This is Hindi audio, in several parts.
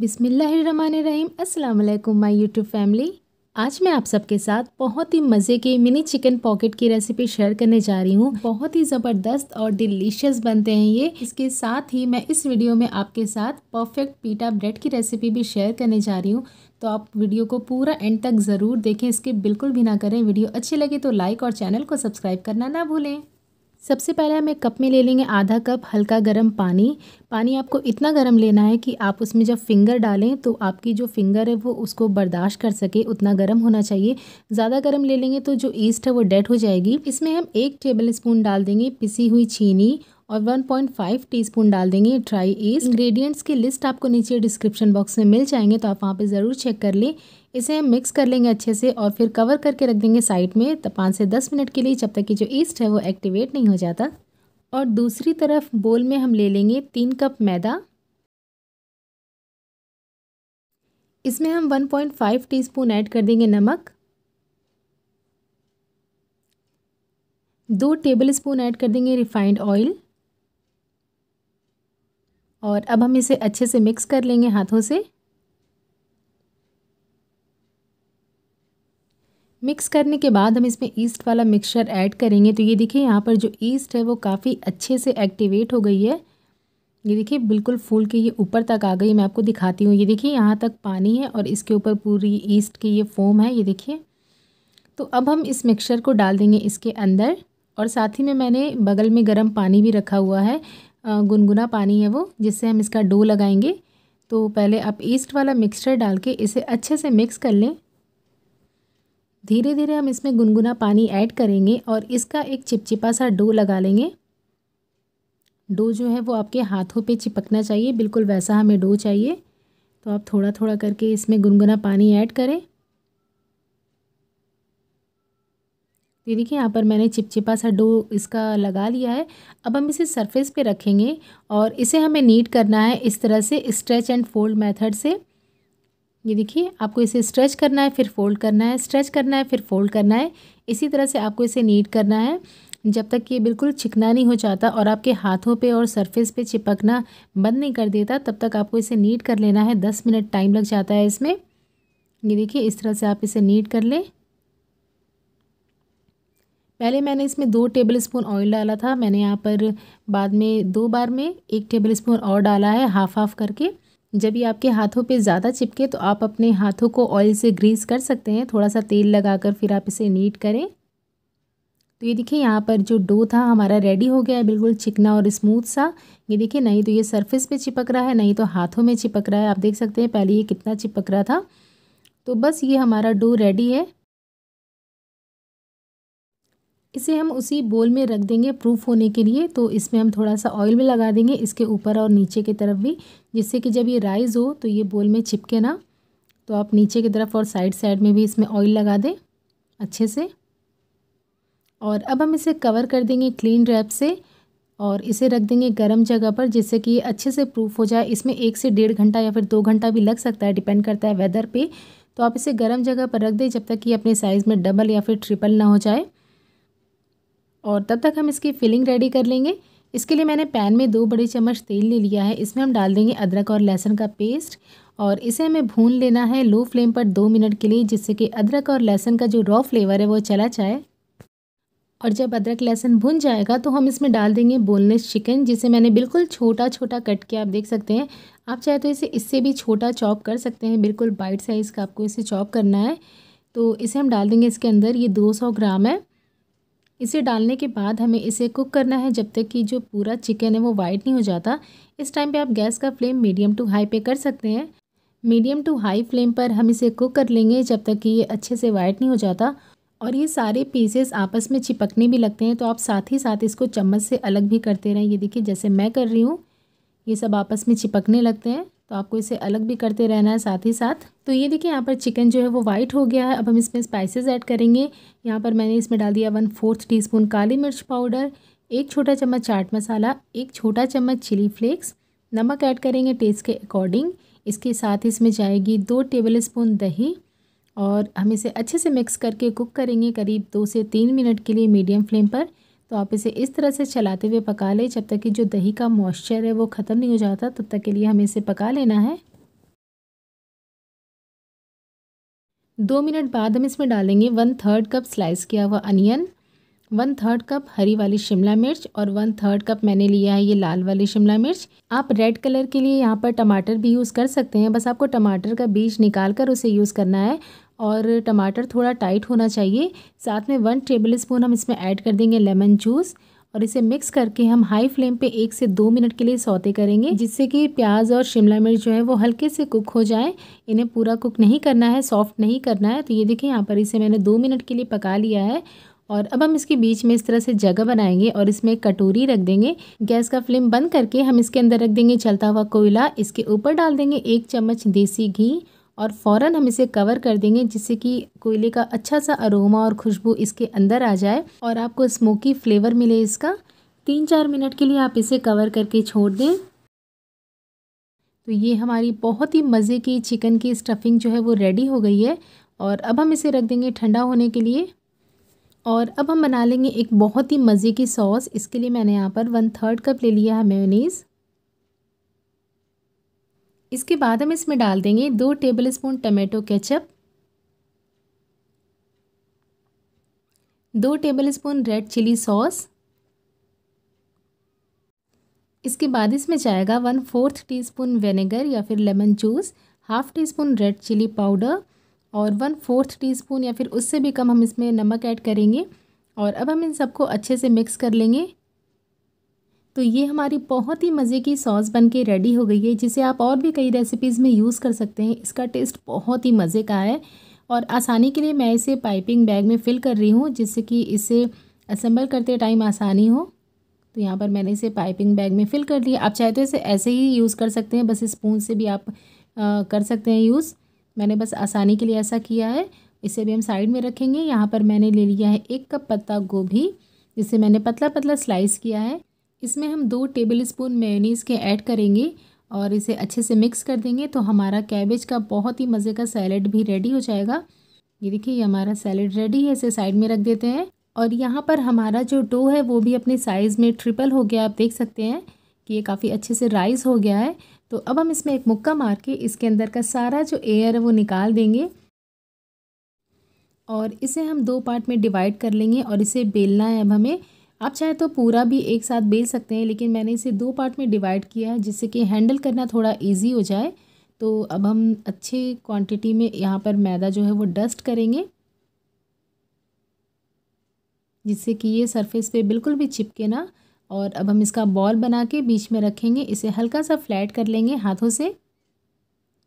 बिसमीम अल्लाम माय यूट्यूब फैमिली आज मैं आप सबके साथ बहुत ही मज़े के मिनी चिकन पॉकेट की रेसिपी शेयर करने जा रही हूँ बहुत ही ज़बरदस्त और डिलीशियस बनते हैं ये इसके साथ ही मैं इस वीडियो में आपके साथ परफेक्ट पीटा ब्रेड की रेसिपी भी शेयर करने जा रही हूँ तो आप वीडियो को पूरा एंड तक ज़रूर देखें इसके बिल्कुल भी ना करें वीडियो अच्छी लगे तो लाइक और चैनल को सब्सक्राइब करना ना भूलें सबसे पहले हम एक कप में ले लेंगे आधा कप हल्का गर्म पानी पानी आपको इतना गर्म लेना है कि आप उसमें जब फिंगर डालें तो आपकी जो फिंगर है वो उसको बर्दाश्त कर सके उतना गर्म होना चाहिए ज़्यादा गर्म ले लेंगे तो जो ईस्ट है वो डेड हो जाएगी इसमें हम एक टेबल स्पून डाल देंगे पिसी हुई चीनी और 1.5 टीस्पून डाल देंगे ड्राई ईस्ट इंग्रेडिएंट्स की लिस्ट आपको नीचे डिस्क्रिप्शन बॉक्स में मिल जाएंगे तो आप वहाँ पे ज़रूर चेक कर लें इसे हम मिक्स कर लेंगे अच्छे से और फिर कवर करके रख देंगे साइड में तो पाँच से दस मिनट के लिए जब तक कि जो ईस्ट है वो एक्टिवेट नहीं हो जाता और दूसरी तरफ बोल में हम ले लेंगे तीन कप मैदा इसमें हम 1.5 टीस्पून ऐड कर देंगे नमक दो टेबल स्पून ऐड कर देंगे रिफाइंड ऑयल और अब हम इसे अच्छे से मिक्स कर लेंगे हाथों से मिक्स करने के बाद हम इसमें ईस्ट वाला मिक्सचर ऐड करेंगे तो ये देखिए यहाँ पर जो ईस्ट है वो काफ़ी अच्छे से एक्टिवेट हो गई है ये देखिए बिल्कुल फूल के ये ऊपर तक आ गई मैं आपको दिखाती हूँ ये देखिए यहाँ तक पानी है और इसके ऊपर पूरी ईस्ट की ये फोम है ये देखिए तो अब हम इस मिक्सचर को डाल देंगे इसके अंदर और साथ ही में मैंने बगल में गर्म पानी भी रखा हुआ है गुनगुना पानी है वो जिससे हम इसका डो लगाएंगे तो पहले आप ईस्ट वाला मिक्सचर डाल के इसे अच्छे से मिक्स कर लें धीरे धीरे हम इसमें गुनगुना पानी ऐड करेंगे और इसका एक चिपचिपा सा डो लगा लेंगे डो जो है वो आपके हाथों पे चिपकना चाहिए बिल्कुल वैसा हमें डो चाहिए तो आप थोड़ा थोड़ा करके इसमें गुनगुना पानी ऐड करें ये देखिए यहाँ पर मैंने चिपचिपा सा डो इसका लगा लिया है अब हम इसे सरफेस पे रखेंगे और इसे हमें नीट करना है इस तरह से स्ट्रेच एंड फोल्ड मेथड से ये देखिए आपको इसे स्ट्रेच करना है फिर फोल्ड करना है स्ट्रेच करना है फिर फोल्ड करना है इसी तरह से आपको इसे नीट करना है जब तक ये बिल्कुल चिकना नहीं हो जाता और आपके हाथों पे और सरफेस पे चिपकना बंद नहीं कर देता तब तक आपको इसे नीट कर लेना है दस मिनट टाइम लग जाता है इसमें ये देखिए इस तरह से आप इसे नीट कर लें पहले मैंने इसमें दो टेबल स्पून ऑयल डाला था मैंने यहाँ पर बाद में दो बार में एक टेबल स्पून और डाला है हाफ हाफ करके जब ये आपके हाथों पे ज़्यादा चिपके तो आप अपने हाथों को ऑयल से ग्रीस कर सकते हैं थोड़ा सा तेल लगाकर फिर आप इसे नीट करें तो ये देखिए यहाँ पर जो डो था हमारा रेडी हो गया है बिल्कुल चिकना और स्मूथ सा ये देखिए नहीं तो ये सरफेस पे चिपक रहा है नहीं तो हाथों में चिपक रहा है आप देख सकते हैं पहले ये कितना चिपक रहा था तो बस ये हमारा डो रेडी है इसे हम उसी बोल में रख देंगे प्रूफ होने के लिए तो इसमें हम थोड़ा सा ऑयल भी लगा देंगे इसके ऊपर और नीचे की तरफ भी जिससे कि जब ये राइज हो तो ये बोल में छिपके ना तो आप नीचे की तरफ और साइड साइड में भी इसमें ऑयल लगा दें अच्छे से और अब हम इसे कवर कर देंगे क्लीन रैप से और इसे रख देंगे गर्म जगह पर जिससे कि ये अच्छे से प्रूफ हो जाए इसमें एक से डेढ़ घंटा या फिर दो घंटा भी लग सकता है डिपेंड करता है वेदर पे तो आप इसे गर्म जगह पर रख दें जब तक कि अपने साइज़ में डबल या फिर ट्रिपल ना हो जाए और तब तक हम इसकी फिलिंग रेडी कर लेंगे इसके लिए मैंने पैन में दो बड़े चम्मच तेल ले लिया है इसमें हम डाल देंगे अदरक और लहसुन का पेस्ट और इसे हमें भून लेना है लो फ्लेम पर दो मिनट के लिए जिससे कि अदरक और लहसुन का जो रॉ फ्लेवर है वो चला जाए और जब अदरक लहसुन भुन जाएगा तो हम इसमें डाल देंगे बोनलेस चिकन जिसे मैंने बिल्कुल छोटा छोटा कट किया आप देख सकते हैं आप चाहे तो इसे इससे भी छोटा चॉप कर सकते हैं बिल्कुल बाइट साइज़ का आपको इसे चॉप करना है तो इसे हम डाल देंगे इसके अंदर ये 200 ग्राम है इसे डालने के बाद हमें इसे कुक करना है जब तक कि जो पूरा चिकन है वो वाइट नहीं हो जाता इस टाइम पे आप गैस का फ्लेम मीडियम टू हाई पे कर सकते हैं मीडियम टू हाई फ्लेम पर हम इसे कुक कर लेंगे जब तक कि ये अच्छे से वाइट नहीं हो जाता और ये सारे पीसेस आपस में चिपकने भी लगते हैं तो आप साथ ही साथ इसको चम्मच से अलग भी करते रहें ये देखिए जैसे मैं कर रही हूँ ये सब आपस में चिपकने लगते हैं तो आपको इसे अलग भी करते रहना है साथ ही साथ तो ये देखिए यहाँ पर चिकन जो है वो वाइट हो गया है अब हम इसमें स्पाइसेस ऐड करेंगे यहाँ पर मैंने इसमें डाल दिया वन फोर्थ टीस्पून काली मिर्च पाउडर एक छोटा चम्मच चाट मसाला एक छोटा चम्मच चिली फ्लेक्स नमक ऐड करेंगे टेस्ट के अकॉर्डिंग इसके साथ इसमें जाएगी दो टेबल स्पून दही और हम इसे अच्छे से मिक्स करके कुक करेंगे करीब दो से तीन मिनट के लिए मीडियम फ्लेम पर तो आप इसे इस तरह से चलाते हुए पका लें जब तक कि जो दही का मॉइस्चर है वो ख़त्म नहीं हो जाता तब तक के लिए हमें इसे पका लेना है दो मिनट बाद हम इसमें डालेंगे वन थर्ड कप स्लाइस किया हुआ अनियन वन थर्ड कप हरी वाली शिमला मिर्च और वन थर्ड कप मैंने लिया है ये लाल वाली शिमला मिर्च आप रेड कलर के लिए यहाँ पर टमाटर भी यूज़ कर सकते हैं बस आपको टमाटर का बीज निकाल कर उसे यूज़ करना है और टमाटर थोड़ा टाइट होना चाहिए साथ में वन टेबल स्पून हम इसमें ऐड कर देंगे लेमन जूस और इसे मिक्स करके हम हाई फ्लेम पे एक से दो मिनट के लिए सौते करेंगे जिससे कि प्याज और शिमला मिर्च जो है वो हल्के से कुक हो जाए इन्हें पूरा कुक नहीं करना है सॉफ्ट नहीं करना है तो ये देखिए यहाँ पर इसे मैंने दो मिनट के लिए पका लिया है और अब हम इसके बीच में इस तरह से जगह बनाएंगे और इसमें एक कटोरी रख देंगे गैस का फ्लेम बंद करके हम इसके अंदर रख देंगे चलता हुआ कोयला इसके ऊपर डाल देंगे एक चम्मच देसी घी और फ़ौर हम इसे कवर कर देंगे जिससे कि कोयले का अच्छा सा अरोमा और खुशबू इसके अंदर आ जाए और आपको स्मोकी फ्लेवर मिले इसका तीन चार मिनट के लिए आप इसे कवर करके छोड़ दें तो ये हमारी बहुत ही मज़े की चिकन की स्टफिंग जो है वो रेडी हो गई है और अब हम इसे रख देंगे ठंडा होने के लिए और अब हम बना लेंगे एक बहुत ही मज़े की सॉस इसके लिए मैंने यहाँ पर वन थर्ड कप ले लिया है मेयोनीज़ इसके बाद हम इसमें डाल देंगे दो टेबल स्पून टमेटो केचप दो tablespoon red chili sauce इसके बाद इसमें जाएगा one fourth teaspoon vinegar या फिर lemon juice half teaspoon red chili powder और वन फोर्थ टी स्पून या फिर उससे भी कम हम इसमें नमक ऐड करेंगे और अब हम इन सबको अच्छे से मिक्स कर लेंगे तो ये हमारी बहुत ही मज़े की सॉस बन के रेडी हो गई है जिसे आप और भी कई रेसिपीज़ में यूज़ कर सकते हैं इसका टेस्ट बहुत ही मज़े का है और आसानी के लिए मैं इसे पाइपिंग बैग में फ़िल कर रही हूँ जिससे कि इसे असम्बल करते टाइम आसानी हो तो यहाँ पर मैंने इसे पाइपिंग बैग में फ़िल कर लिया आप चाहे तो इसे ऐसे ही यूज़ कर सकते हैं बस स्पून से भी आप आ, कर सकते हैं यूज़ मैंने बस आसानी के लिए ऐसा किया है इसे भी हम साइड में रखेंगे यहाँ पर मैंने ले लिया है एक कप पत्ता गोभी जिसे मैंने पतला पतला स्लाइस किया है इसमें हम दो टेबल स्पून मेयोनीज़ के ऐड करेंगे और इसे अच्छे से मिक्स कर देंगे तो हमारा कैबेज का बहुत ही मज़े का सैलड भी रेडी हो जाएगा ये देखिए ये हमारा सैलड रेडी है इसे साइड में रख देते हैं और यहाँ पर हमारा जो डो है वो भी अपने साइज़ में ट्रिपल हो गया आप देख सकते हैं कि ये काफ़ी अच्छे से राइस हो गया है तो अब हम इसमें एक मुक्का मार के इसके अंदर का सारा जो एयर है वो निकाल देंगे और इसे हम दो पार्ट में डिवाइड कर लेंगे और इसे बेलना है अब हमें आप चाहे तो पूरा भी एक साथ बेल सकते हैं लेकिन मैंने इसे दो पार्ट में डिवाइड किया है जिससे कि हैंडल करना थोड़ा ईजी हो जाए तो अब हम अच्छे क्वांटिटी में यहाँ पर मैदा जो है वो डस्ट करेंगे जिससे कि ये सरफेस पे बिल्कुल भी चिपके ना और अब हम इसका बॉल बना के बीच में रखेंगे इसे हल्का सा फ्लैट कर लेंगे हाथों से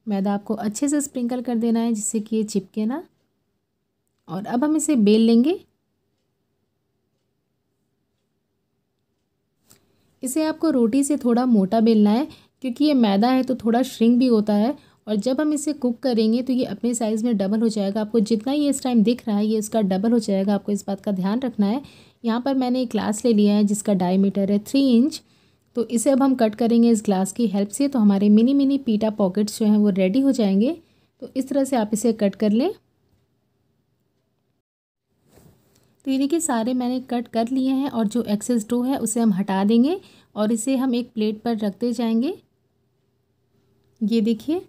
मैदा आपको अच्छे से स्प्रिंकल कर देना है जिससे कि ये चिपके ना और अब हम इसे बेल लेंगे इसे आपको रोटी से थोड़ा मोटा बेलना है क्योंकि ये मैदा है तो थोड़ा श्रिंक भी होता है और जब हम इसे कुक करेंगे तो ये अपने साइज़ में डबल हो जाएगा आपको जितना ये इस टाइम दिख रहा है ये इसका डबल हो जाएगा आपको इस बात का ध्यान रखना है यहाँ पर मैंने एक ग्लास ले लिया है जिसका डायमीटर है थ्री इंच तो इसे अब हम कट करेंगे इस ग्लास की हेल्प से तो हमारे मिनी मिनी पीटा पॉकेट्स जो हैं वो रेडी हो जाएंगे तो इस तरह से आप इसे कट कर लें तो ये देखिए सारे मैंने कट कर लिए हैं और जो एक्सेस डो है उसे हम हटा देंगे और इसे हम एक प्लेट पर रखते जाएंगे ये देखिए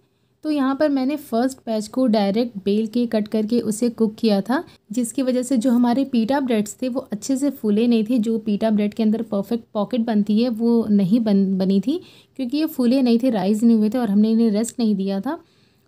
तो यहाँ पर मैंने फ़र्स्ट बैच को डायरेक्ट बेल के कट करके उसे कुक किया था जिसकी वजह से जो हमारे पीटा ब्रेड्स थे वो अच्छे से फूले नहीं थे जो पीटा ब्रेड के अंदर परफेक्ट पॉकेट बनती है वो नहीं बन बनी थी क्योंकि ये फूले नहीं थे राइज नहीं हुए थे और हमने इन्हें रेस्ट नहीं दिया था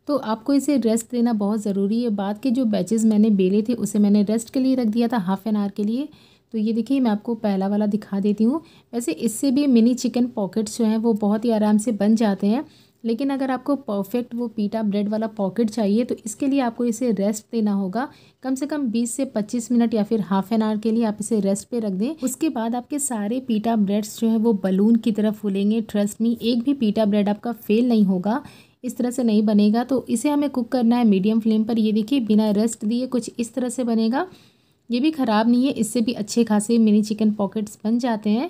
तो आपको इसे रेस्ट देना बहुत ज़रूरी है बाद के जो बैचेज़ मैंने बेले थे उसे मैंने रेस्ट के लिए रख दिया था हाफ़ एन आवर के लिए तो ये देखिए मैं आपको पहला वाला दिखा देती हूँ वैसे इससे भी मिनी चिकन पॉकेट्स जो हैं वो बहुत ही आराम से बन जाते हैं लेकिन अगर आपको परफेक्ट वो पीटा ब्रेड वाला पॉकेट चाहिए तो इसके लिए आपको इसे रेस्ट देना होगा कम से कम 20 से 25 मिनट या फिर हाफ एन आवर के लिए आप इसे रेस्ट पे रख दें उसके बाद आपके सारे पीटा ब्रेड्स जो है वो बलून की तरफ फूलेंगे ट्रस्ट मी एक भी पीटा ब्रेड आपका फेल नहीं होगा इस तरह से नहीं बनेगा तो इसे हमें कुक करना है मीडियम फ्लेम पर ये देखिए बिना रेस्ट दिए कुछ इस तरह से बनेगा ये भी ख़राब नहीं है इससे भी अच्छे खासे मिनी चिकन पॉकेट्स बन जाते हैं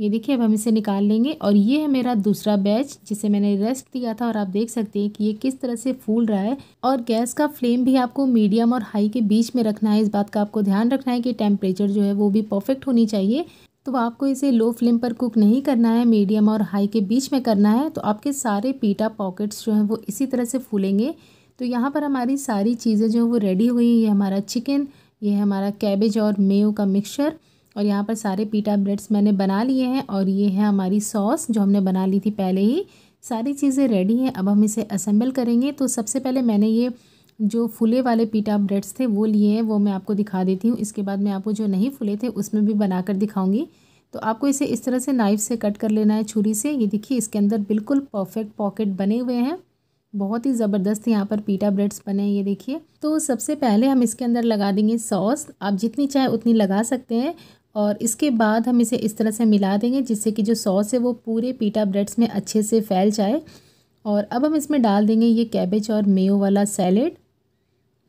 ये देखिए अब हम इसे निकाल लेंगे और ये है मेरा दूसरा बैच जिसे मैंने रेस्ट दिया था और आप देख सकते हैं कि ये किस तरह से फूल रहा है और गैस का फ्लेम भी आपको मीडियम और हाई के बीच में रखना है इस बात का आपको ध्यान रखना है कि टेम्परेचर जो है वो भी परफेक्ट होनी चाहिए तो आपको इसे लो फ्लेम पर कुक नहीं करना है मीडियम और हाई के बीच में करना है तो आपके सारे पीटा पॉकेट्स जो हैं वो इसी तरह से फूलेंगे तो यहाँ पर हमारी सारी चीज़ें जो है वो रेडी हुई है हमारा चिकन ये है हमारा कैबेज और मेव का मिक्सचर और यहाँ पर सारे पीटा ब्रेड्स मैंने बना लिए हैं और ये है हमारी सॉस जो हमने बना ली थी पहले ही सारी चीज़ें रेडी हैं अब हम इसे असेंबल करेंगे तो सबसे पहले मैंने ये जो फुले वाले पीटा ब्रेड्स थे वो लिए हैं वो मैं आपको दिखा देती हूँ इसके बाद मैं आपको जो नहीं फुले थे उसमें भी बना कर दिखाऊँगी तो आपको इसे इस तरह से नाइफ़ से कट कर लेना है छुरी से ये देखिए इसके अंदर बिल्कुल परफेक्ट पॉकेट बने हुए हैं बहुत ही ज़बरदस्त यहाँ पर पीटा ब्रेड्स बने हैं ये देखिए तो सबसे पहले हम इसके अंदर लगा देंगे सॉस आप जितनी चाहे उतनी लगा सकते हैं और इसके बाद हम इसे इस तरह से मिला देंगे जिससे कि जो सॉस है वो पूरे पीटा ब्रेड्स में अच्छे से फैल जाए और अब हम इसमें डाल देंगे ये कैबेज और मेयो वाला सैलेड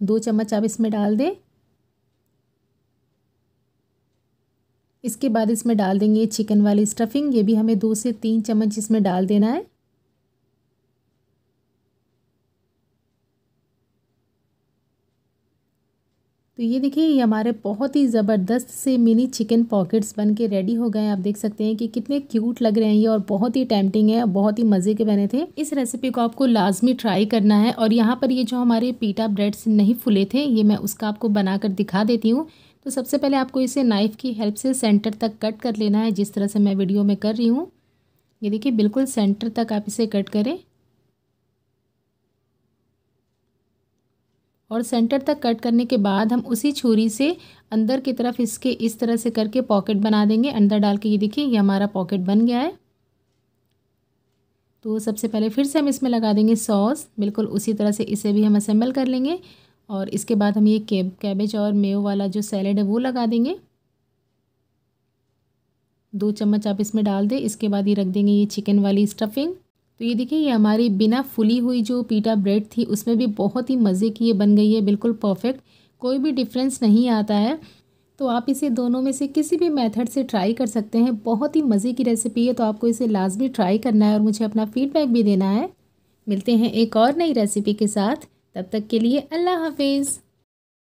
दो चम्मच आप इसमें डाल दें इसके बाद इसमें डाल देंगे चिकन वाली स्टफिंग ये भी हमें दो से तीन चम्मच इसमें डाल देना है तो ये देखिए ये हमारे बहुत ही ज़बरदस्त से मिनी चिकन पॉकेट्स बन के रेडी हो गए हैं आप देख सकते हैं कि कितने क्यूट लग रहे हैं ये और बहुत ही टेम्पटिंग है बहुत ही मज़े के बने थे इस रेसिपी को आपको लाजमी ट्राई करना है और यहाँ पर ये जो हमारे पीटा ब्रेड्स नहीं फुले थे ये मैं उसका आपको बनाकर दिखा देती हूँ तो सबसे पहले आपको इसे नाइफ़ की हेल्प से सेंटर तक कट कर लेना है जिस तरह से मैं वीडियो में कर रही हूँ ये देखिए बिल्कुल सेंटर तक आप इसे कट करें और सेंटर तक कट करने के बाद हम उसी छुरी से अंदर की तरफ इसके इस तरह से करके पॉकेट बना देंगे अंदर डाल के ये देखिए ये हमारा पॉकेट बन गया है तो सबसे पहले फिर से हम इसमें लगा देंगे सॉस बिल्कुल उसी तरह से इसे भी हम असेंबल कर लेंगे और इसके बाद हम ये केब कैबेज और मेव वाला जो सैलड है वो लगा देंगे दो चम्मच आप इसमें डाल दें इसके बाद ये रख देंगे ये चिकन वाली स्टफिंग तो ये देखिए ये हमारी बिना फुली हुई जो पीटा ब्रेड थी उसमें भी बहुत ही मज़े की ये बन गई है बिल्कुल परफेक्ट कोई भी डिफरेंस नहीं आता है तो आप इसे दोनों में से किसी भी मेथड से ट्राई कर सकते हैं बहुत ही मज़े की रेसिपी है तो आपको इसे लाजमी ट्राई करना है और मुझे अपना फीडबैक भी देना है मिलते हैं एक और नई रेसिपी के साथ तब तक के लिए अल्लाह हाफिज़